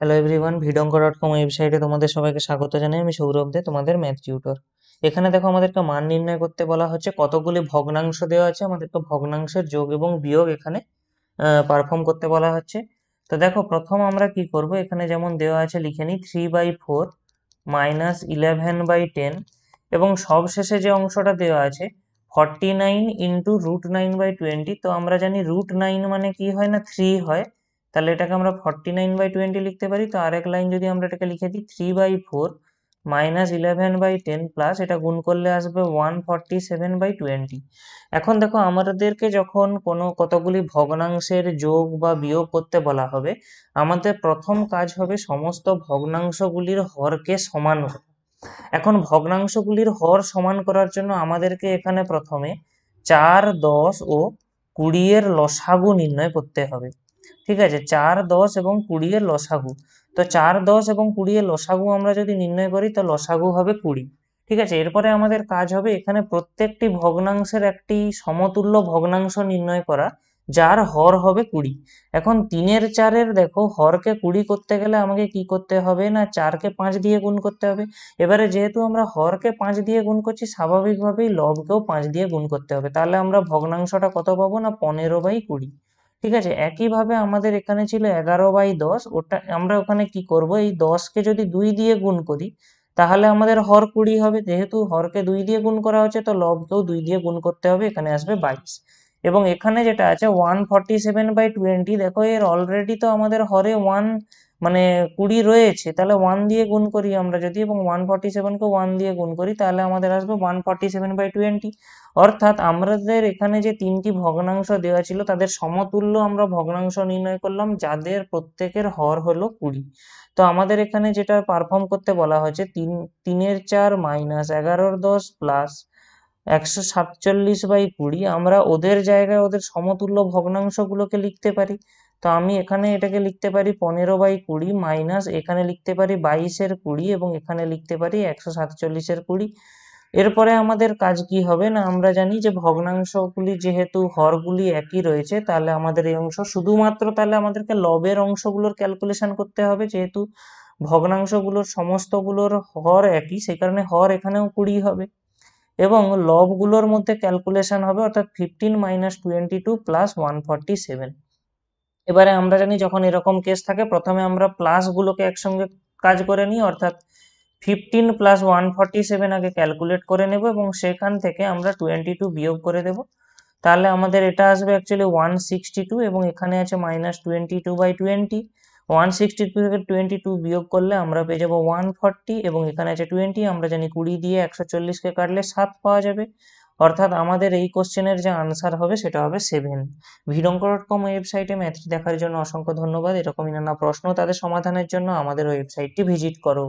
hello everyone ভিডঙ্ক dot com ওয়েবসাইটে তোমাদের সবাইকে স্বাগত জানাই আমি সৌরভ দে তোমাদের ম্যাথ টিউটর এখানে দেখো আমাদেরকে মান নির্ণয় করতে বলা হচ্ছে কতগুলি ভগ্নাংশ দেওয়া আছে আমাদেরকে ভগ্নাংশের যোগ এবং বিয়োগ এখানে পারফর্ম করতে বলা হচ্ছে তো দেখো প্রথম আমরা কি করব এখানে যেমন দেওয়া আছে লিখে নিই three by four minus eleven by ten এবং সবশেষে যে অংশটা দেওয়া আছে forty nine into root nine by twenty তো আমরা জানি রুট নাইন মানে কি হয় না থ্রি হয় তাহলে এটাকে আমরা ফর্টি নাইন বাই টোয়েন্টি লিখতে পারি তো আরেক লাইন যদি আমরা এটাকে লিখে দিই three by four minus eleven by ten plus এটা গুণ করলে আসবে one forty seven by twenty এখন দেখো আমাদেরকে যখন কোনো কতগুলি ভগ্নাংশের যোগ বা বিয়োগ করতে বলা হবে আমাদের প্রথম কাজ হবে সমস্ত ভগ্নাংশগুলির হরকে সমান এখন ভগ্নাংশগুলির হর সমান করার জন্য আমাদেরকে এখানে প্রথমে চার দশ ও কুড়ি এর লসাগু নির্ণয় করতে হবে ঠিক আছে চার দশ এবং কুড়ি এর লসাগু তো চার দশ এবং কুড়ি এর লসাগু আমরা যদি নির্ণয় করি তো লসাগু হবে কুড়ি ঠিক আছে এরপরে আমাদের কাজ হবে এখানে প্রত্যেকটি ভগ্নাংশের একটি সমতুল্য ভগ্নাংশ নির্ণয় করা যার হর হবে কুড়ি এখন তিনের চারের দেখো হরকে কুড়ি করতে গেলে আমাকে কি করতে হবে না চারকে পাঁচ দিয়ে গুণ করতে হবে এবারে যেহেতু আমরা হরকে পাঁচ দিয়ে গুণ করছি স্বাভাবিকভাবেই লবকেও পাঁচ দিয়ে গুণ করতে হবে তাহলে আমরা ভগ্নাংশটা কত পাবো না পনেরো বাই কুড়ি ঠিক আছে একইভাবে আমাদের এখানে ছিল এগারো বাই দশ ওটা আমরা ওখানে কি করব এই দশকে যদি দুই দিয়ে গুণ করি তাহলে আমাদের হর কুড়ি হবে যেহেতু হরকে দুই দিয়ে গুণ করা হচ্ছে তো লবকেও দুই দিয়ে গুণ করতে হবে এখানে আসবে বাইশ এবং এখানে যেটা আছে one forty seven by twenty দেখো এর অলরেডি তো আমাদের হরে ওয়ান মানে কুড়ি রয়েছে তাহলে ওয়ান দিয়ে গুণ করি আমরা যদি এবং ওয়ান ফর্টি সেভেনকে ওয়ান দিয়ে গুণ করি তাহলে আমাদের আসবে one forty seven by twenty অর্থাৎ আমাদের এখানে যে তিনটি ভগ্নাংশ দেওয়া ছিল তাদের সমতুল্য আমরা ভগ্নাংশ নির্ণয় করলাম যাদের প্রত্যেকের হর হলো কুড়ি তো আমাদের এখানে যেটা পারফর্ম করতে বলা হয়েছে তিন তিনের চার মাইনাস এগারোর দশ প্লাস একশো সাতচল্লিশ বাই কুড়ি আমরা ওদের জায়গায় ওদের সমতুল্য ভগ্নাংশগুলোকে লিখতে পারি তো আমি এখানে এটাকে লিখতে পারি পনেরো বাই কুড়ি মাইনাস এখানে লিখতে পারি বাইশের কুড়ি এবং এখানে লিখতে পারি একশো সাতচল্লিশের কুড়ি এরপরে আমাদের কাজ কি হবে না আমরা জানি যে ভগ্নাংশগুলি যেহেতু হরগুলি একই রয়েছে তাহলে আমাদের এই অংশ শুধুমাত্র তাহলে আমাদেরকে লবের অংশগুলোর ক্যালকুলেশন করতে হবে যেহেতু ভগ্নাংশগুলোর সমস্তগুলোর হর একই সেই কারণে হর এখানেও কুড়ি হবে এবং লবগুলোর মধ্যে ক্যালকুলেশন হবে অর্থাৎ fifteen minus twenty two plus one forty seven এবারে আমরা জানি যখন এরকম কেস থাকে প্রথমে আমরা প্লাসগুলোকে একসঙ্গে কাজ করে নিই অর্থাৎ fifteen plus one forty seven আগে ক্যালকুলেট করে নেব এবং সেখান থেকে আমরা টোয়েন্টি টু বিয়োগ করে দেব তাহলে আমাদের এটা আসবে অ্যাকচুয়ালি ওয়ান সিক্সটি টু এবং এখানে আছে minus twenty two by twenty one sixty two থেকে টোয়েন্টি টু বিয়োগ করলে আমরা পেয়ে যাবো ওয়ান ফর্টি এবং এখানে আছে টোয়েন্টি আমরা জানি কুড়ি দিয়ে একশো চল্লিশকে কাটলে সাত পাওয়া যাবে অর্থাৎ আমাদের এই কোশ্চেনের যে আনসার হবে সেটা হবে সেভেন ভিডঙ্ক ডট কম ওয়েবসাইটে ম্যাথটি দেখার জন্য অসংখ্য ধন্যবাদ এরকমই নানা প্রশ্ন তাদের সমাধানের জন্য আমাদের ওয়েবসাইটটি ভিজিট করো